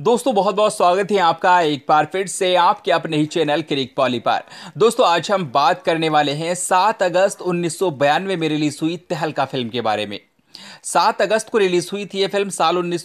दोस्तों बहुत बहुत स्वागत है आपका एक बार फिर से आपके अपने ही चैनल क्रिक पॉली पर दोस्तों आज हम बात करने वाले हैं 7 अगस्त उन्नीस में रिलीज हुई तहलका फिल्म के बारे में 7 अगस्त को रिलीज हुई थी ये फिल्म साल उन्नीस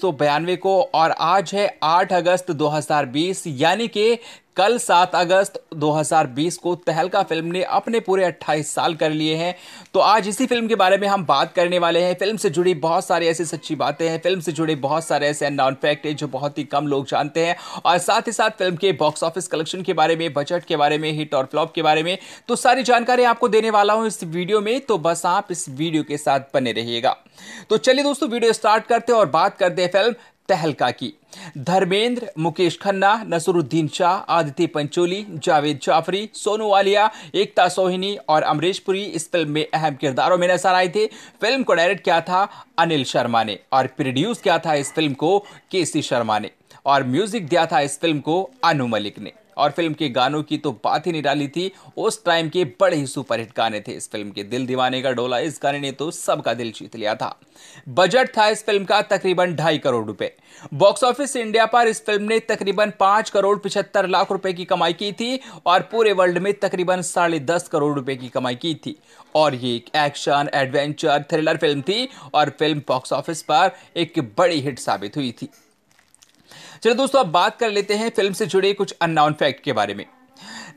को और आज है 8 अगस्त 2020 यानी कि कल 7 अगस्त 2020 को तहलका फिल्म ने अपने पूरे 28 साल कर लिए हैं तो आज इसी फिल्म के बारे में हम बात करने वाले हैं फिल्म से जुड़ी बहुत सारी ऐसी सच्ची बातें हैं फिल्म से जुड़े बहुत सारे ऐसे नॉन फैक्ट हैं जो बहुत ही कम लोग जानते हैं और साथ ही साथ फिल्म के बॉक्स ऑफिस कलेक्शन के बारे में बजट के बारे में हिट और फ्लॉप के बारे में तो सारी जानकारी आपको देने वाला हूँ इस वीडियो में तो बस आप इस वीडियो के साथ बने रहिएगा तो चलिए दोस्तों वीडियो स्टार्ट करते हैं और बात करते हैं फिल्म तहलका की धर्मेंद्र मुकेश खन्ना नसरुद्दीन शाह आदित्य पंचोली जावेद जाफरी सोनू वालिया एकता सोहिनी और अमरीश पुरी इस फिल्म में अहम किरदारों में नजर आए थे फिल्म को डायरेक्ट किया था अनिल शर्मा ने और प्रोड्यूस किया था इस फिल्म को के सी शर्मा ने और म्यूजिक दिया था इस फिल्म को अनु मलिक ने और फिल्म के गानों की तो बात ही निराली थी उस टाइम के बड़े ही सुपरहिट गाने थे इस फिल्म के दिल दीवाने का डोला इस गाने ने तो सबका दिल जीत लिया था बजट था इस फिल्म का तकरीबन ढाई करोड़ रुपए बॉक्स ऑफिस इंडिया पर इस फिल्म ने तकरीबन पांच करोड़ पिछहत्तर लाख रुपए की कमाई की थी और पूरे वर्ल्ड में तकरीबन साढ़े दस करोड़ रुपए की कमाई की थी और ये एक एक्शन एडवेंचर थ्रिलर फिल्म थी और फिल्म बॉक्स ऑफिस पर एक बड़ी हिट साबित हुई थी चलिए दोस्तों अब बात कर लेते हैं फिल्म से जुड़े कुछ अननाउन फैक्ट के बारे में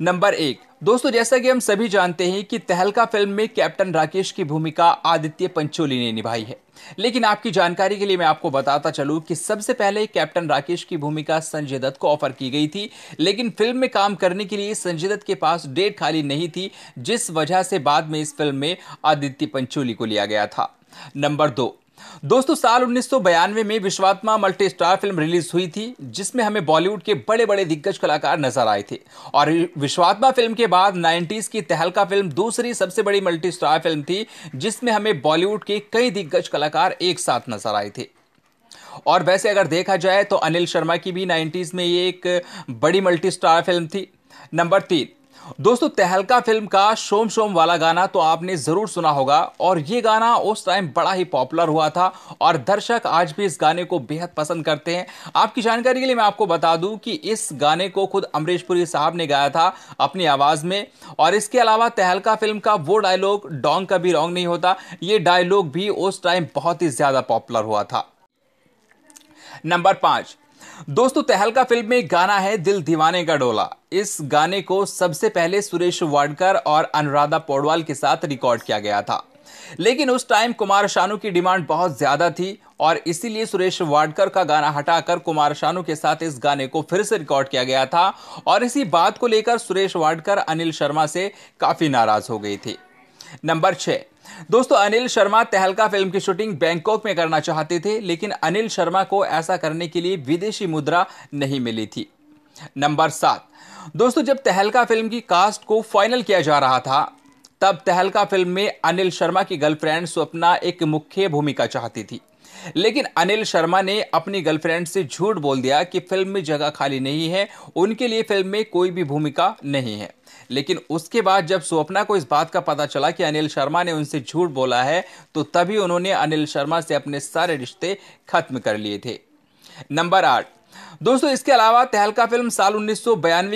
नंबर एक दोस्तों जैसा कि हम सभी जानते हैं कि तहलका फिल्म में कैप्टन राकेश की भूमिका आदित्य पंचोली ने निभाई है लेकिन आपकी जानकारी के लिए मैं आपको बताता चलूं कि सबसे पहले कैप्टन राकेश की भूमिका संजय दत्त को ऑफर की गई थी लेकिन फिल्म में काम करने के लिए संजय दत्त के पास डेट खाली नहीं थी जिस वजह से बाद में इस फिल्म में आदित्य पंचोली को लिया गया था नंबर दो दोस्तों साल उन्नीस में विश्वात्मा मल्टी स्टार फिल्म रिलीज हुई थी जिसमें हमें बॉलीवुड के बड़े बड़े दिग्गज कलाकार नजर आए थे और विश्वात्मा फिल्म के बाद 90s की तहलका फिल्म दूसरी सबसे बड़ी मल्टी स्टार फिल्म थी जिसमें हमें बॉलीवुड के कई दिग्गज कलाकार एक साथ नजर आए थे और वैसे अगर देखा जाए तो अनिल शर्मा की भी नाइन्टीज में ये एक बड़ी मल्टी स्टार फिल्म थी नंबर तीन दोस्तों तहलका फिल्म का शोम शोम वाला गाना तो आपने ज़रूर सुना होगा और ये गाना उस टाइम बड़ा ही पॉपुलर हुआ था और दर्शक आज भी इस गाने को बेहद पसंद करते हैं आपकी जानकारी के लिए मैं आपको बता दूं कि इस गाने को खुद अमरीश पुरी साहब ने गाया था अपनी आवाज़ में और इसके अलावा तहलका फिल्म का वो डायलॉग डोंग कभी रॉन्ग नहीं होता ये डायलॉग भी उस टाइम बहुत ही ज़्यादा पॉपुलर हुआ था नंबर पांच दोस्तों तहलका फिल्म में गाना है दिल दीवाने का डोला इस गाने को सबसे पहले सुरेश वाडकर और अनुराधा पौडवाल के साथ रिकॉर्ड किया गया था लेकिन उस टाइम कुमार शानू की डिमांड बहुत ज़्यादा थी और इसीलिए सुरेश वाडकर का गाना हटाकर कुमार शानू के साथ इस गाने को फिर से रिकॉर्ड किया गया था और इसी बात को लेकर सुरेश वाडकर अनिल शर्मा से काफ़ी नाराज़ हो गई थी नंबर छह दोस्तों अनिल शर्मा तहलका फिल्म की शूटिंग बैंकॉक में करना चाहते थे लेकिन अनिल शर्मा को ऐसा करने के लिए विदेशी मुद्रा नहीं मिली थी नंबर सात दोस्तों जब तहलका फिल्म की कास्ट को फाइनल किया जा रहा था तब तहलका फिल्म में अनिल शर्मा की गर्लफ्रेंड स्वप्ना एक मुख्य भूमिका चाहती थी लेकिन अनिल शर्मा ने अपनी गर्लफ्रेंड से झूठ बोल दिया कि फिल्म में जगह खाली नहीं है उनके लिए फिल्म में कोई भी भूमिका नहीं है लेकिन उसके बाद जब स्वप्ना को इस बात का पता चला कि अनिल शर्मा ने उनसे झूठ बोला है तो तभी उन्होंने अनिल शर्मा से अपने सारे रिश्ते खत्म कर लिए थे नंबर आठ दोस्तों इसके अलावा तहलका फिल्म साल उन्नीस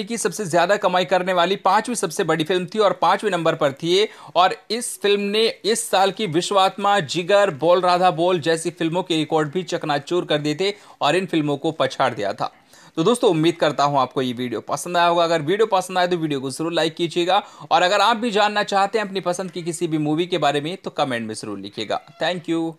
की सबसे ज्यादा कमाई करने वाली पांचवी सबसे बड़ी फिल्म थी और पांचवें नंबर पर थी और इस फिल्म ने इस साल की विश्वात्मा जिगर बोल राधा बोल जैसी फिल्मों के रिकॉर्ड भी चकनाचूर कर दिए थे और इन फिल्मों को पछाड़ दिया था तो दोस्तों उम्मीद करता हूं आपको ये वीडियो पसंद आया होगा अगर वीडियो पसंद आए तो वीडियो को जरूर लाइक कीजिएगा और अगर आप भी जानना चाहते हैं अपनी पसंद की किसी भी मूवी के बारे में तो कमेंट में जरूर लिखिएगा थैंक यू